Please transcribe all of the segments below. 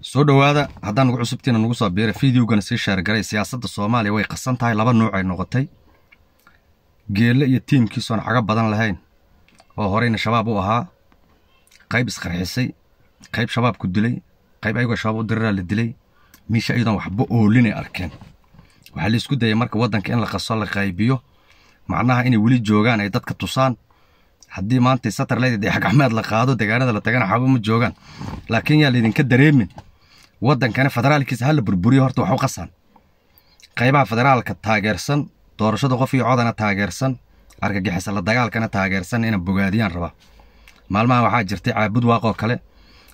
soo dhawaada haddaan ugu cusubtiina nagu soo biira videogana sii sheergaray siyaasadda soomaaliya way qasan tahay laba nuuc ay noqotay geelle iyo tiimkiisoon caga badan lahayn oo horeyna shabaab u ahaa qayb isqarxisay qayb shabaabku dilay qayb ayagoo shabaab u diraraa la dilay miisha ayadoon waxba oolinay arkeen waxaa laisku dayay marka waddanka in la qaso la qaybiyo macnaha inay weli joogaan ay dadka tusaan haddii maanta satarleyd dayaxgacmeed la qaado dagaanada la tagana xabo ma joogaan laakiin yaa laydinka dareemin waddankana federaalkiisa hala burburiyo horta wax qasaan qaybaha federaalka taageersan doorashada qof iyo codana taageersan argagixisa la dagaalkana taageersan ina bogaadiyaan rabaa maalmaha waxaa jirtay caabud waaqoo kale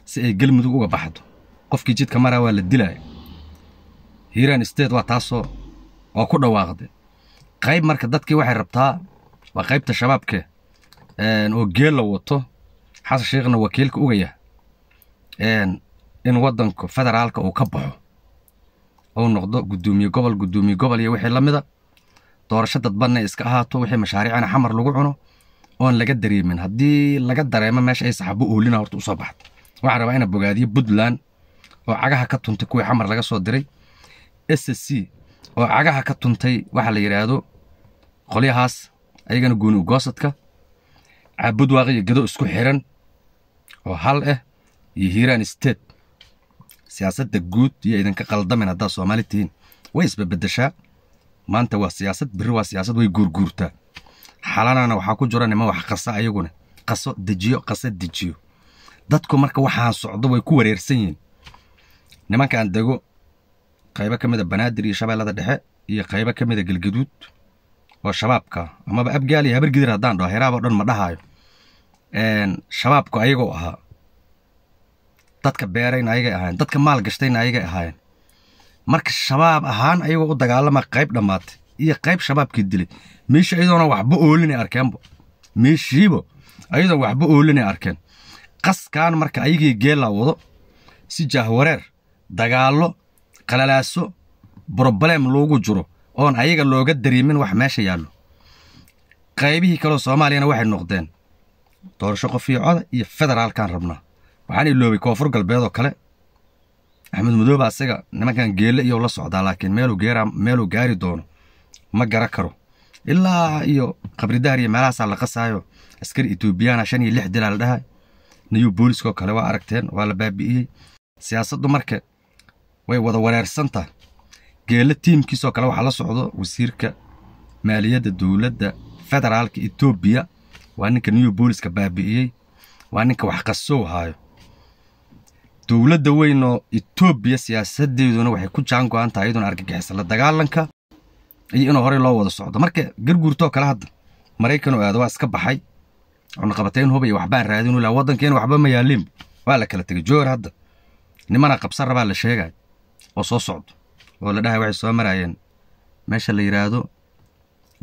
si ay galmudug uga baxdo qofkii jidka maraa waa la dilaya hiiraan state waa taasoo oo ku dhawaaqday qayb marka dadkii waxay rabtaa waa qaybta shabaabkee oo geel wato xasan sheekhna wakiilka ugaya in wadanka federaalka uu ka baxo uu noqdo gudoomiye gobol gudoomiye gobol iyo wixii la mida doorasho dadbanna iska ahaato wixii mashaariicana xamar lagu cuno oon laga dareemin haddii laga dareemo meesha ay saxaabo oolina horta usoo baxda waxaan rabaa inaan bogaadiyo puntland oo cagaha ka tuntay kuwii xamar laga soo diray s c oo cagaha ka tuntay waxaa la yidhaahdo qolyahaas ayagana guuni ugoosadka cabud cabudwaaqiyo gado isku xiran oo hal ah iyo hiiraan state siyaasada guud iyo idinka qaldamin haddaad soomaali tihiin way isbabedeshaa maanta waa siyaasad biri waa siyaasad way guurguurtaa xalanana waxaa ku jira niman wax qasa ayaguna qaso dejiyo qaso dejiyo dadku marka waxaan socdo way ku wareersan yihiin nimankaan dego qaybo ka mida banaadir iyo shabeellada dhexe iyo qaybo ka mid a galgaduud oo shabaabka amaba abgaal iyo habargidir haddaan dhaho heraaboo dhan ma dhahaayo shabaabku ayagoo ahaa dadka beerayna ayaga ahaayeen dadka maal gashtayna ayagay ahaayeen marka shabaab ahaan ayagoo u dagaalama qayb dhammaatay iyo qayb shabaabkii dilay meeshii ayadoona waxba oolinay arkeenba meeshiiba ayadoo waxba oolinay arkeen qaskan marka ayagii geellaa wado si jaahwareer dagaalo qalalaaso broblem loogu jiro oon ayaga looga dareemin wax meesha yaallo qaybihii kaleo soomaaliyana waxay noqdeen doorasho qofiicoda iyo federaalkaan rabnaa waxaan iloobay koonfur galbeed oo kale axmed madoobe asaga nimankan geelle iyou la socdaa laakiin meeluu gaari doono ma gara karo ilaa iyo khabridaar iyo meelahaasaa la qasaayo askari etoobiyaana ah shan iyo lix dilaa la dhahay niyuu booliiskoo kale waa aragteen waa la baabi'iyey siyaasaddu marka way wada wareersantaha geelle tiimkiisoo kale waxaa la socdo wasiirka maaliyadda dowladda federaalka etoobiya waa ninka new booliska baabi'iyey waa ninka wax qasow haayo dowladda weynoo etoobiya siyaasadeeduna waxay ku jaan go-an tahay iyadoona argagixisan la dagaalanka iyo inuu horey loo wada socdo marka garguurtoo kale hadda maraykan oo aada waa iska baxay cunaqabatayn huba iyo waxbaan raadin ilaa waddankeena waxba ma yaaliin waa la kala tegey joor hadda nimanaa qabsan rabaa la sheegaya oo soo socdo oo la dhahay waxay soo marayeen meesha la yidhaahdo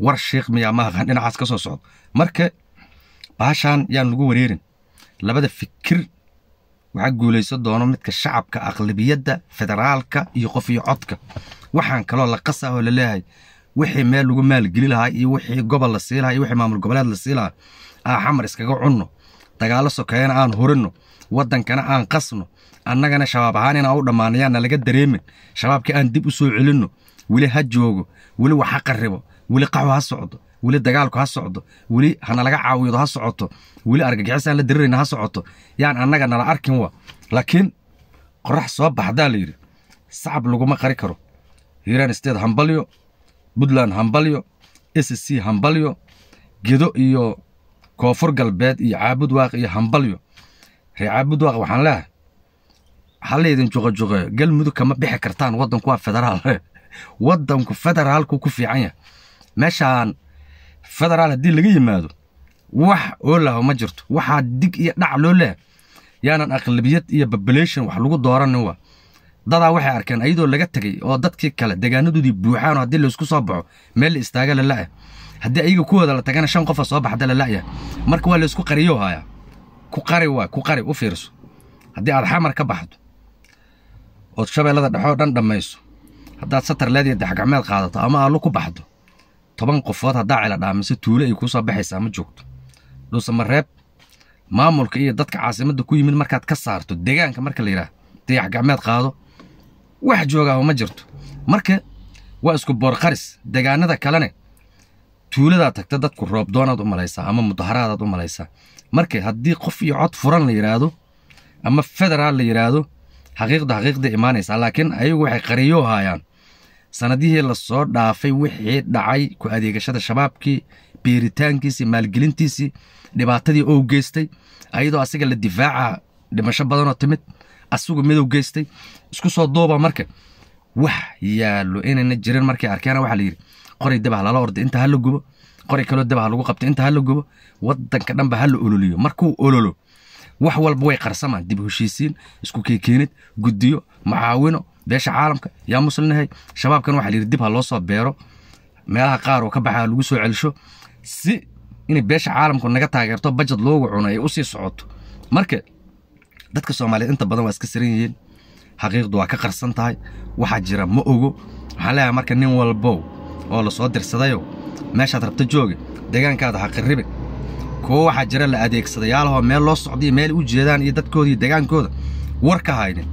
war shiikh miyaa dhinacaas ka soo socdo marka baashaan yaan lagu wareerin labada fikir waxaa guulaysan doono midka shacabka aqlabiyadda federaalka iyo qof iyo codka waxaan kaloo la qasa oo la leeyahay wixii meel lagu maalgeli lahaa iyo wixii gobol la sii laha iyo wixii maamul goboleed la sii lahaa aan xamar iskaga cunno dagaalo sokeeyana aan hurinno waddankana aan qasno annagana shabaab ahaan inaan u dhammaanayaan nalaga dareemin shabaabka aan dib u soo celinno weli ha joogo weli wax ha qarribo weli qaxwo ha socdo weli dagaalku ha socdo weli hanalaga caawiyodo ha socoto weli argagixisaan la darirayna ha socoto yaan annaga nala arkin laakiin qorax soo baxdaa la yidhi sacab laguma qari karo hiiraan state hambalyo puntland hambalyo s c hambalyo gedo iyo koonfur galbeed iyo caabudwaaq iyo hambalyo ree caabudwaaq waxaan leehay halaydin juqajuqeeyo galmudug kama bixi kartaan waddanku waa federaal waddanku federaalku ku fiican yahay meeshaan federaal haddii laga yimaado wax oo laho ma jirto waxaa dig iyo dhac loo leeh yaanan aqlabiyad iyo babalation wax lagu dooranin wa dadaa waxay arkeen ayadoo laga tegey oo dadkii kale degaanadoodii buuxaan oo haddii laysku soo baxo meel la istaaga lala'ah haddii ayaga kuwooda la tagana shan qofa soo baxda lala'yah marka waa laysku qariyo haayaa ku qari waa ku qari u fiirso haddii aad xamar ka baxdo ood shabeellada dhexoo dhan dhammayso haddaad satar leed iyo qaadato ama aalo ku baxdo toban qofood haddaa cila dhaha mise tuulo ay kuusoo baxaysaa ma joogto dhuusamareeb maamulka iyo dadka caasimadda ku yimid markaad ka saarto degaanka marka la yidhaah dayax gacmeed qaado wax joogaaba ma jirto marka waa isku boorqaris degaanada kalene tuuladaa tagta dadku roobdoonaad u malaysaa ama mudaharaadaad u malaysaa marka haddii qof iyo cod furan la yidhaahdo ama federaal la yidhaahdo xaqiiqda xaqiiqda imaanaysaa laakiin ayagu waxay qariyo haayaan sanadihii lasoo dhaafay wixii dhacay ku adeegashada shabaabkii beeritaankiisii maalgelintiisii dhibaatadii ou geystay ayadoo asiga la difaaca dhimasho badanoo timid asigu midow geystay isku soo duuba marka wax yaallo inayna jirin markay arkeena waxaa layidhi qoray daba halala orda inta hala gubo qoray kaloo daba lagu qabta inta hala gubo waddanka dhanba hala ololiyo markuu ololo wax walba way qarsamaan dib heshiisiin isku keekeenid gudiyo macaawino beesha caalamka yaa muslinahay shabaabkan waxa layidhi dib ha loo soo beero meelaha qaar oo ka baxa lagu soo celsho si inay beesha caalamku naga taageerto bajad loogu cuno ay usii socoto marka dadka soomaaliyeed inta badan waa iska saran yihiin xaqiiqdu waa ka qarsan tahay waxaa jira ma ogo waxaan leeyahay marka nin walbow oo lasoo soo dirsadayow meeshaad rabta jooga deegaankaada ha qirribe kuwo waxaa jira la adeegsadayaalahoo meel loo socday meel u jeedaan iyo dadkoodii degaankooda war ka haynin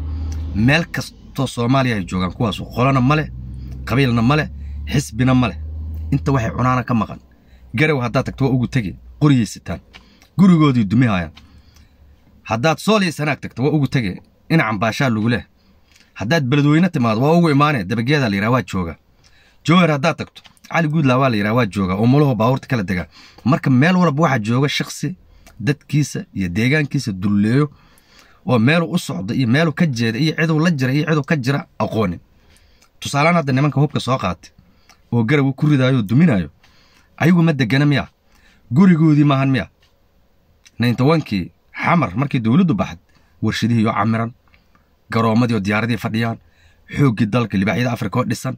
meel kastoo soomaaliya ay joogaan kuwaas qolona ma leh qabiilna ma leh xisbina ma leh inta waxay cunaana ka maqan garow haddaad tagto waa ugu tegi qoriyay sitaan gurigoodii dumihaayaan haddaad sooliya sanaag tagto waa ugu tege in baashaa lagu leh haddaad beledweyne timaado waa ugu imaanee dabageedaa la yidhaha waa joogaa jowhar haddaad tagto cali guudla waa la yidhaha waa jooga oo mulaho baabuurta kala dega marka meel walba waxaa jooga shaksi dadkiisa iyo deegaankiisa dulleeyo oo meeluu u socda iyo meeluu ka jeeda iyo ciduu la jira iyo ciduu ka jira aqoonin tusaalahaan hadda nimanka hubka soo qaatay oo garawgu ku ridaayo duminaayo ayagu ma degana miya gurigoodii maahan miya naintowankii xamar markii dowladdu baxday warshadihii oo camiran garoommadii oo diyaaradii fadhiyaan xooggii dalka libaaxyada afrika oo dhisan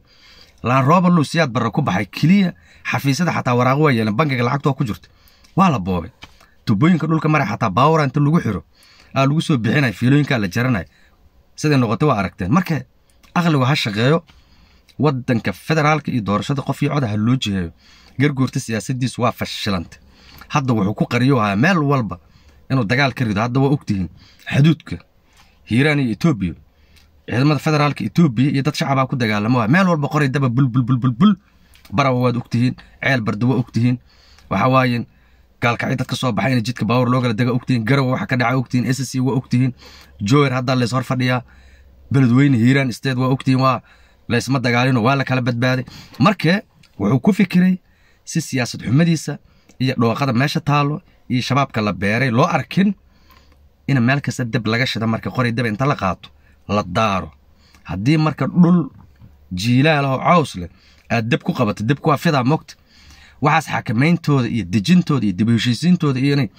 laarobalus siyaad barra ku baxay keliya xafiisyada xataa waraaqo waa yeelan bangiga lacagtoo ku jirto waa la boobay tubooyinka dhulka mara xataa baawara inta lagu xiro aa lagu soo bixinay fiilooyinkaa la jaranay siday noqota waa aragteen marka aqligu ha shaqeeyo wadanka federaalka iyo doorashada qof iyo coda ha loo jiheeyo gargoorta siyaasadiisu waa fashilanta hadda wuxuu ku qariyo ahaa meel walba inuu dagaal ka rido hadda waa ogtihiin xaduudka hiiraan iyo etoobiya ciidamada federaalka etoobiya iyo dad shacabaa ku dagaalamo meel walba qoray daba bulbulbulbulbul barawa waad ogtihiin ceel barda waa ogtihiin waxa waaye gaalkacyo dadka soo baxay in jidka baawar loo kala daga ogtihiin garawa waxa ka dhaca ogtihiin s c waa ogtihiin jooyer hadda lays hor fadhiyaa beledweyne hiiraan state waa ogtihiin waa laysma dagaalino waa la kala badbaaday marke wuxuu ku fikiray si siyaasad xumadiisa iyo dhooqada meesha taallo iyo shabaabka la beeray loo arkin in meel kasta deb laga shida marka qoray daba inta la qaato la daaro haddii marka dhul jiilaalahoo caws leh aad deb ku qabato deb kuwaa fidaa mogta waxaas xakamayntooda iyo dejintooda iyo dibheshiisiintooda iyo inay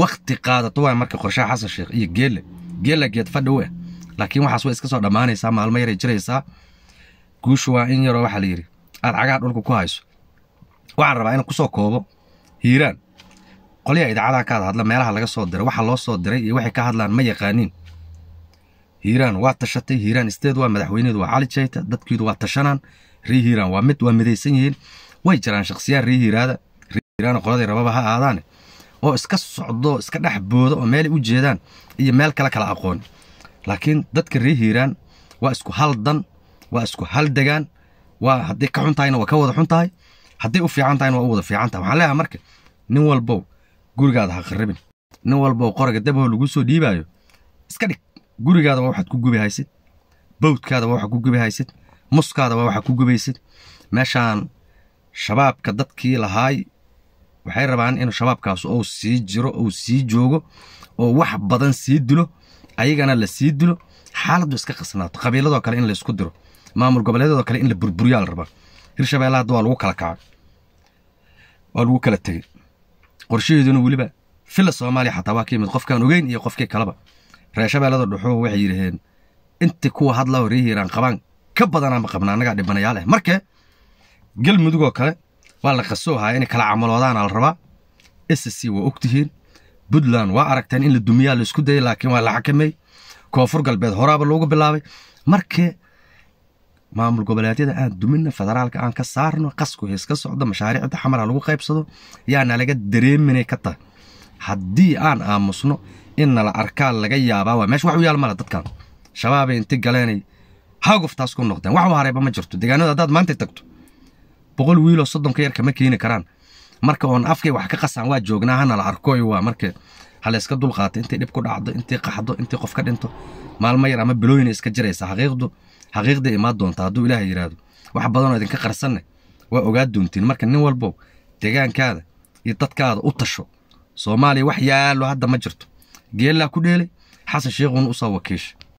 wakti qaadato waa marka qorshaha xasan sheekh iyo geelle geella geed fadhi u eh. laakiin waxaas way iska soo dhammaanaysaa maalmo yaray jiraysaa guushu waa in yaroo waxaa la yidhi aad cagaa dhulka ku hayso waxaan rabaa inaan kusoo koobo hiiraan qolyaha idaacadaha ka had hadla meelaha laga soo diray waxa loo soo diray iyo waxay ka hadlaan ma yaqaaniin hiiraan waa tashatay hiiraan steed waa madaxweyneedu waa cali jayta dadkiidu waa tashanaan ree hiiraan waa mid waa midaysan yihiin way jiraan shakhsiyaad ree hiiraada ree hiiraana qoladay rababa ha aadaane oo iska socdo iska dhex booda oo meelay u jeedaan iyo meel kale kala aqoon laakiin dadka ree hiiraan waa isku hal dan waa isku hal degaan waa hadday ka xun tahayna waa ka wada xun tahay hadday u fiican tahayna waa u wada fiican tahay waxaan leeyahay marka nin walbow gurigaada ha qarribin nin walbow qoraga dabho lagu soo dhiibaayo iska dhig gurigaadaba waxaad ku gubi haysid bawdkaadaba waxaad ku gubi haysid muskaadaba waxaad ku gubaysid meeshaan shabaabka dadkii lahaay waxay rabaan inuu shabaabkaas ou sii jiro ou sii joogo oo wax badan sii dilo ayagana la sii dilo xaaladdu iska qasnaato qabiiladoo kale in laysku diro maamul goboleedyadoo kale in la burburiyaa la rabaa hirshabeella hadda waa lagu kala kacay waa lagu kala tegey qorshaheeduna weliba filla soomaaliya xataa waa ka yimid qofkaan ogeyn iyo qofkii kaleba reeshabeelada shabeellada waxay yidhaheen inta kuwa hadla horeehi iraan qabaan ka badan ama qabna annagaa dhibanayaaleh leh marka galmudug oo kale waa la qasoohaya inay kala camaloodaana la rabaa ssc waa ogtihiin puntland waa aragteen in la dumiyaa laisku dayay laakiin waa la xakameey koonfur galbeed horaaba loogu bilaabay marka maamul goboleedyada aan duminna federaalka aan ka saarno qasku hees ka socdo mashaariicda xamara lagu qaybsado yaana laga dareeminay ka tahay haddii aan aamusno inna la arkaa laga yaabaa waa meesha wax u yaal male dadkan shabaabay inti galeenay haguftaas ku noqdeen wax waarayba ma jirto deegaanada haddaad maanta tagto boqol wiiloo soddonka yar kama keeni karaan marka oon afkay wax ka qasaan waa joognaa hana la waa marka halayska dulqaato intii dhib ku dhacdo intii qaxdo intii qof ka dhinto maalmo yar ama bilooyina iska jiraysa xaqiiqdu xaqiiqday imaan doonta hadduu ilaaha yidhaahdo wax badanoo idinka qarsanne waa ogaa doontiin marka nin walbo degaankaada iyo dadkaada u tasho soomaaliya wax yaallo hadda ma jirto geellaa ku dheelay xasan sheikhuuna usoo wakiishay